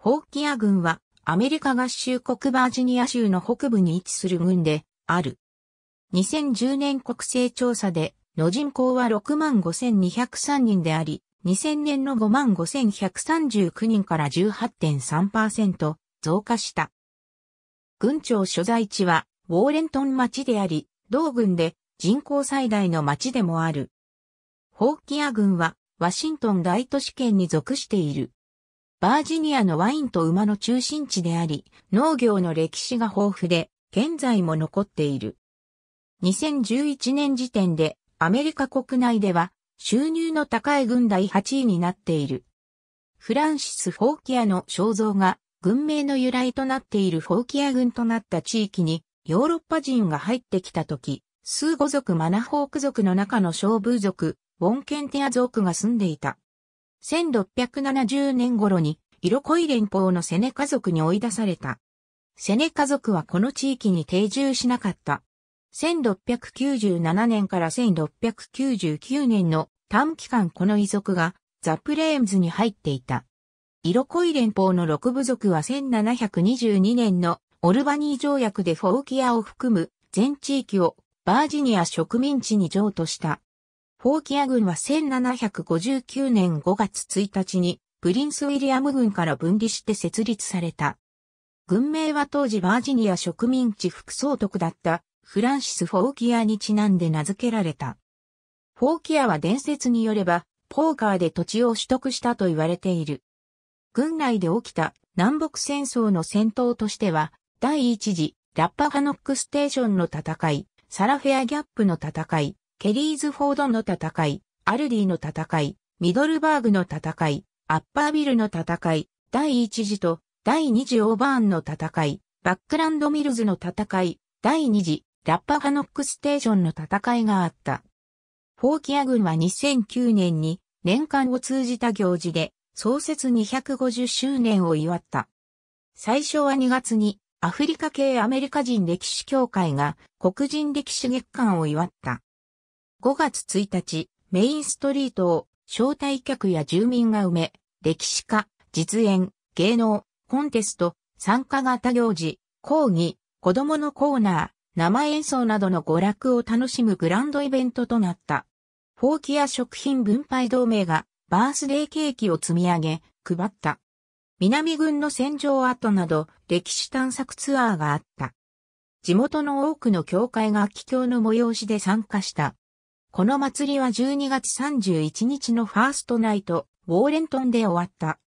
ホーキア軍はアメリカ合衆国バージニア州の北部に位置する軍である。2010年国勢調査での人口は65,203人であり、2000年の55,139人から18.3%増加した。軍庁所在地はウォーレントン町であり、同軍で人口最大の町でもある。ホーキア軍はワシントン大都市圏に属している。バージニアのワインと馬の中心地であり、農業の歴史が豊富で、現在も残っている。2011年時点で、アメリカ国内では、収入の高い軍第8位になっている。フランシス・フォーキアの肖像が、軍名の由来となっているフォーキア軍となった地域に、ヨーロッパ人が入ってきた時、数語族マナホーク族の中の小部族、ウォンケンテア族が住んでいた。1670年頃に、色恋連邦のセネ家族に追い出された。セネ家族はこの地域に定住しなかった。1697年から1699年の短期間この遺族がザ・プレーンズに入っていた。色恋連邦の6部族は1722年のオルバニー条約でフォーキアを含む全地域をバージニア植民地に譲渡した。フォーキア軍は1759年5月1日にプリンスウィリアム軍から分離して設立された。軍名は当時バージニア植民地副総督だったフランシス・フォーキアにちなんで名付けられた。フォーキアは伝説によれば、ポーカーで土地を取得したと言われている。軍内で起きた南北戦争の戦闘としては、第一次ラッパハノックステーションの戦い、サラフェアギャップの戦い、ケリーズフォードの戦い、アルディの戦い、ミドルバーグの戦い、アッパービルの戦い、第1次と第2次オーバーンの戦い、バックランドミルズの戦い、第2次ラッパハノックステーションの戦いがあった。フォーキア軍は2009年に年間を通じた行事で創設250周年を祝った。最初は2月にアフリカ系アメリカ人歴史協会が黒人歴史月間を祝った。5月1日、メインストリートを招待客や住民が埋め、歴史家、実演、芸能、コンテスト、参加型行事、講義、子供のコーナー、生演奏などの娯楽を楽しむグランドイベントとなった。フォーキや食品分配同盟がバースデーケーキを積み上げ、配った。南軍の戦場跡など歴史探索ツアーがあった。地元の多くの教会が帰郷の催しで参加した。この祭りは12月31日のファーストナイト、ウォーレントンで終わった。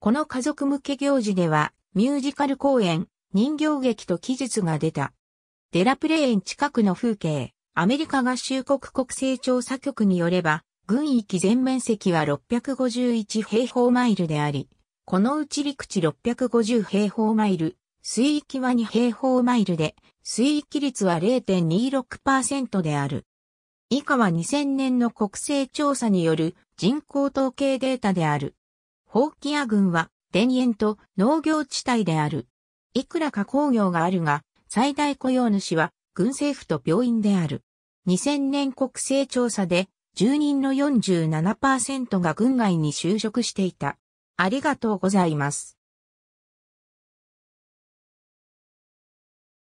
この家族向け行事では、ミュージカル公演、人形劇と記述が出た。デラプレーン近くの風景、アメリカ合衆国国勢調査局によれば、軍域全面積は651平方マイルであり、このうち陸地650平方マイル、水域は2平方マイルで、水域率は0.26%である。以下は2000年の国勢調査による人口統計データである。ホーキア郡は田園と農業地帯である。いくらか工業があるが、最大雇用主は軍政府と病院である。2000年国勢調査で、住人の47%が軍外に就職していた。ありがとうございます。